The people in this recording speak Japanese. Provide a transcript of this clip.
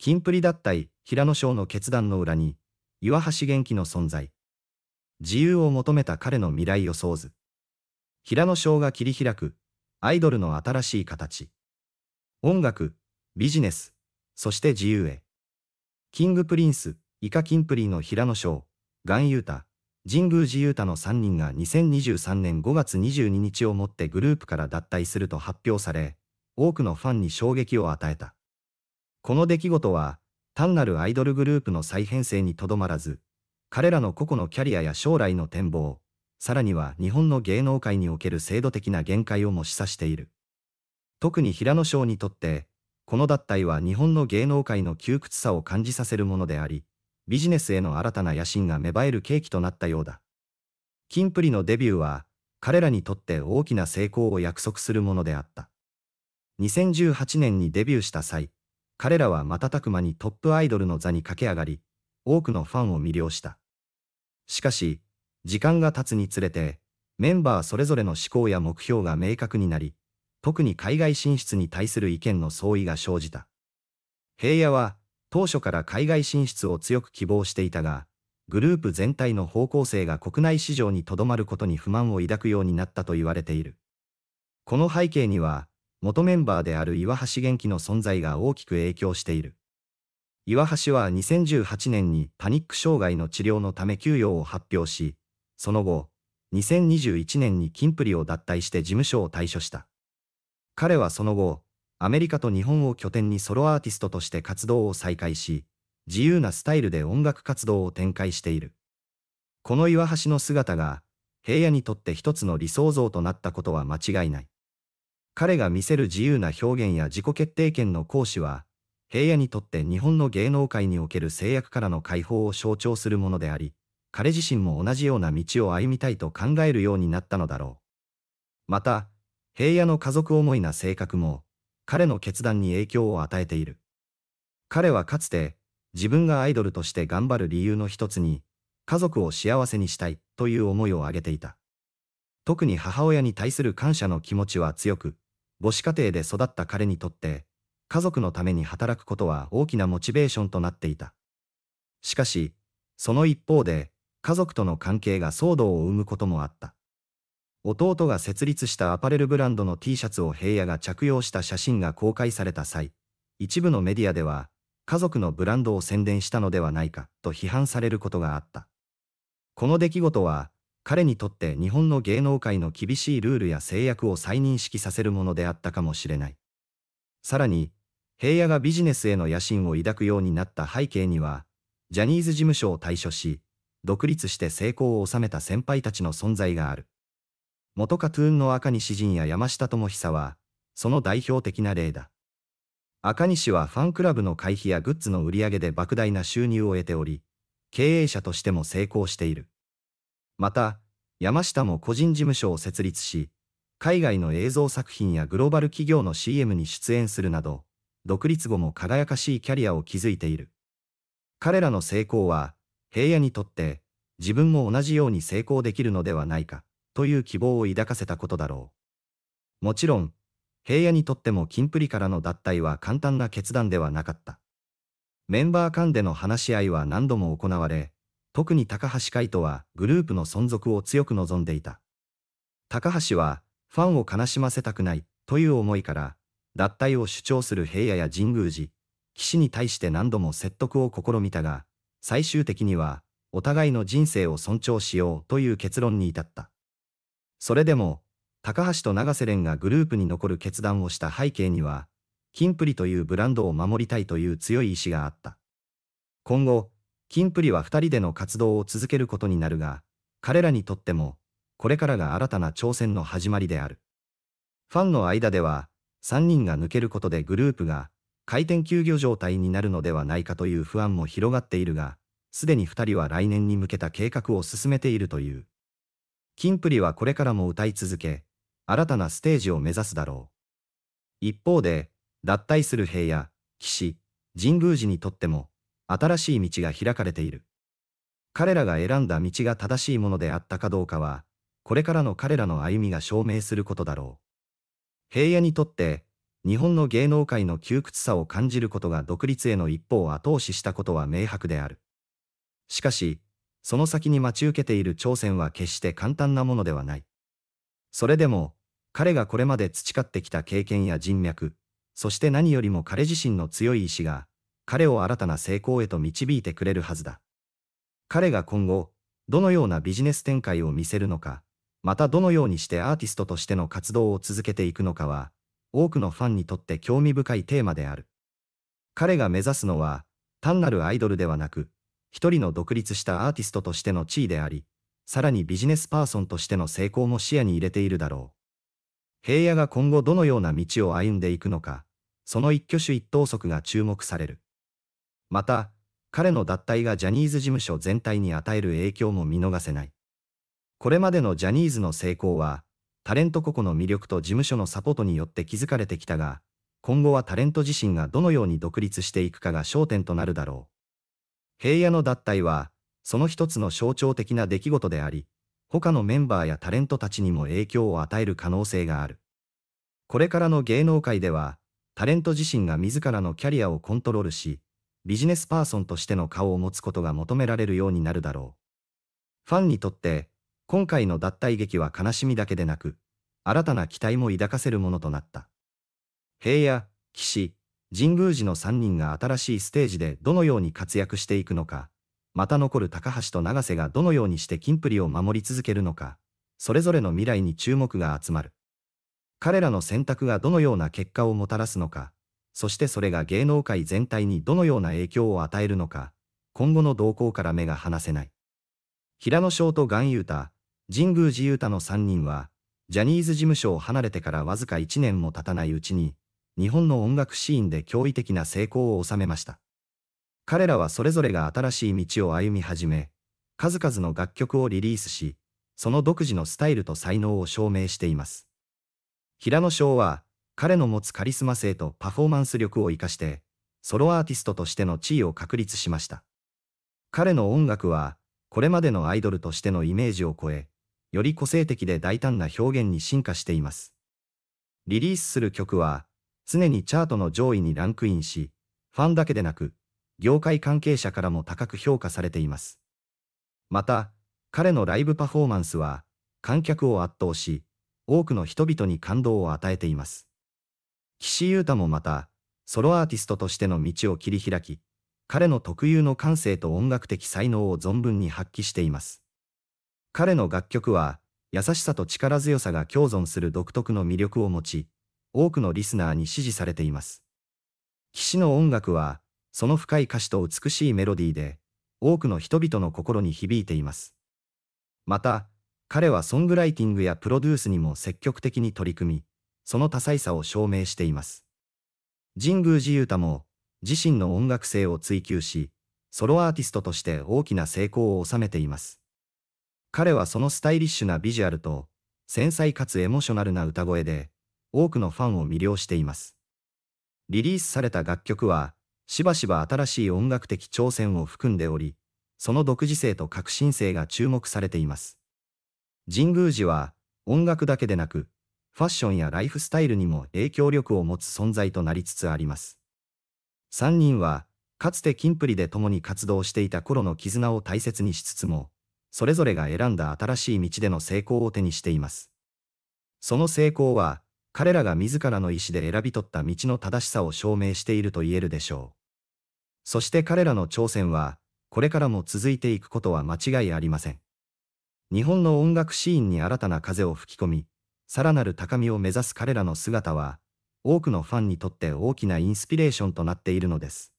キンプリ脱退、平野翔の決断の裏に、岩橋元気の存在。自由を求めた彼の未来予想図。平野翔が切り開く、アイドルの新しい形。音楽、ビジネス、そして自由へ。キングプリンス、イカキンプリの平野翔、ガンユータ、神宮寺ユータの3人が2023年5月22日をもってグループから脱退すると発表され、多くのファンに衝撃を与えた。この出来事は、単なるアイドルグループの再編成にとどまらず、彼らの個々のキャリアや将来の展望、さらには日本の芸能界における制度的な限界をも示唆している。特に平野翔にとって、この脱退は日本の芸能界の窮屈さを感じさせるものであり、ビジネスへの新たな野心が芽生える契機となったようだ。キンプリのデビューは、彼らにとって大きな成功を約束するものであった。2018年にデビューした際、彼らは瞬く間にトップアイドルの座に駆け上がり、多くのファンを魅了した。しかし、時間が経つにつれて、メンバーそれぞれの思考や目標が明確になり、特に海外進出に対する意見の相違が生じた。平野は、当初から海外進出を強く希望していたが、グループ全体の方向性が国内市場にとどまることに不満を抱くようになったと言われている。この背景には、元メンバーである岩橋元気の存在が大きく影響している。岩橋は2018年にパニック障害の治療のため休養を発表し、その後、2021年にキンプリを脱退して事務所を退所した。彼はその後、アメリカと日本を拠点にソロアーティストとして活動を再開し、自由なスタイルで音楽活動を展開している。この岩橋の姿が、平野にとって一つの理想像となったことは間違いない。彼が見せる自由な表現や自己決定権の行使は、平野にとって日本の芸能界における制約からの解放を象徴するものであり、彼自身も同じような道を歩みたいと考えるようになったのだろう。また、平野の家族思いな性格も、彼の決断に影響を与えている。彼はかつて、自分がアイドルとして頑張る理由の一つに、家族を幸せにしたいという思いを挙げていた。特に母親に対する感謝の気持ちは強く、母子家庭で育った彼にとって、家族のために働くことは大きなモチベーションとなっていた。しかし、その一方で、家族との関係が騒動を生むこともあった。弟が設立したアパレルブランドの T シャツを平野が着用した写真が公開された際、一部のメディアでは、家族のブランドを宣伝したのではないかと批判されることがあった。この出来事は、彼にとって日本の芸能界の厳しいルールや制約を再認識させるものであったかもしれない。さらに、平野がビジネスへの野心を抱くようになった背景には、ジャニーズ事務所を退所し、独立して成功を収めた先輩たちの存在がある。元カトゥーンの赤西仁や山下智久は、その代表的な例だ。赤西はファンクラブの会費やグッズの売り上げで莫大な収入を得ており、経営者としても成功している。また、山下も個人事務所を設立し、海外の映像作品やグローバル企業の CM に出演するなど、独立後も輝かしいキャリアを築いている。彼らの成功は、平野にとって、自分も同じように成功できるのではないか、という希望を抱かせたことだろう。もちろん、平野にとってもキンプリからの脱退は簡単な決断ではなかった。メンバー間での話し合いは何度も行われ、特に高橋海人はグループの存続を強く望んでいた。高橋は、ファンを悲しませたくないという思いから、脱退を主張する平野や神宮寺、岸に対して何度も説得を試みたが、最終的には、お互いの人生を尊重しようという結論に至った。それでも、高橋と永瀬廉がグループに残る決断をした背景には、キンプリというブランドを守りたいという強い意志があった。今後、キンプリは2人での活動を続けることになるが、彼らにとっても、これからが新たな挑戦の始まりである。ファンの間では、3人が抜けることでグループが、回転休業状態になるのではないかという不安も広がっているが、すでに2人は来年に向けた計画を進めているという。キンプリはこれからも歌い続け、新たなステージを目指すだろう。一方で、脱退する兵や、騎士、神宮寺にとっても、新しい道が開かれている。彼らが選んだ道が正しいものであったかどうかは、これからの彼らの歩みが証明することだろう。平野にとって、日本の芸能界の窮屈さを感じることが独立への一歩を後押ししたことは明白である。しかし、その先に待ち受けている挑戦は決して簡単なものではない。それでも、彼がこれまで培ってきた経験や人脈、そして何よりも彼自身の強い意志が、彼を新たな成功へと導いてくれるはずだ。彼が今後、どのようなビジネス展開を見せるのか、またどのようにしてアーティストとしての活動を続けていくのかは、多くのファンにとって興味深いテーマである。彼が目指すのは、単なるアイドルではなく、一人の独立したアーティストとしての地位であり、さらにビジネスパーソンとしての成功も視野に入れているだろう。平野が今後どのような道を歩んでいくのか、その一挙手一投足が注目される。また、彼の脱退がジャニーズ事務所全体に与える影響も見逃せない。これまでのジャニーズの成功は、タレント個々の魅力と事務所のサポートによって築かれてきたが、今後はタレント自身がどのように独立していくかが焦点となるだろう。平野の脱退は、その一つの象徴的な出来事であり、他のメンバーやタレントたちにも影響を与える可能性がある。これからの芸能界では、タレント自身が自らのキャリアをコントロールし、ビジネスパーソンとしての顔を持つことが求められるようになるだろう。ファンにとって、今回の脱退劇は悲しみだけでなく、新たな期待も抱かせるものとなった。平野、岸、神宮寺の3人が新しいステージでどのように活躍していくのか、また残る高橋と永瀬がどのようにしてキンプリを守り続けるのか、それぞれの未来に注目が集まる。彼らの選択がどのような結果をもたらすのか、そしてそれが芸能界全体にどのような影響を与えるのか、今後の動向から目が離せない。平野翔と岩優太、神宮寺優太の3人は、ジャニーズ事務所を離れてからわずか1年も経たないうちに、日本の音楽シーンで驚異的な成功を収めました。彼らはそれぞれが新しい道を歩み始め、数々の楽曲をリリースし、その独自のスタイルと才能を証明しています。平野翔は、彼の持つカリスマ性とパフォーマンス力を生かして、ソロアーティストとしての地位を確立しました。彼の音楽は、これまでのアイドルとしてのイメージを超え、より個性的で大胆な表現に進化しています。リリースする曲は、常にチャートの上位にランクインし、ファンだけでなく、業界関係者からも高く評価されています。また、彼のライブパフォーマンスは、観客を圧倒し、多くの人々に感動を与えています。岸優太もまた、ソロアーティストとしての道を切り開き、彼の特有の感性と音楽的才能を存分に発揮しています。彼の楽曲は、優しさと力強さが共存する独特の魅力を持ち、多くのリスナーに支持されています。岸の音楽は、その深い歌詞と美しいメロディーで、多くの人々の心に響いています。また、彼はソングライティングやプロデュースにも積極的に取り組み、その多彩さを証明しています。神宮寺勇太も、自身の音楽性を追求し、ソロアーティストとして大きな成功を収めています。彼はそのスタイリッシュなビジュアルと、繊細かつエモーショナルな歌声で、多くのファンを魅了しています。リリースされた楽曲は、しばしば新しい音楽的挑戦を含んでおり、その独自性と革新性が注目されています。神宮寺は、音楽だけでなく、ファッションやライフスタイルにも影響力を持つ存在となりつつあります。3人は、かつてキンプリで共に活動していた頃の絆を大切にしつつも、それぞれが選んだ新しい道での成功を手にしています。その成功は、彼らが自らの意思で選び取った道の正しさを証明していると言えるでしょう。そして彼らの挑戦は、これからも続いていくことは間違いありません。日本の音楽シーンに新たな風を吹き込み、さらなる高みを目指す彼らの姿は、多くのファンにとって大きなインスピレーションとなっているのです。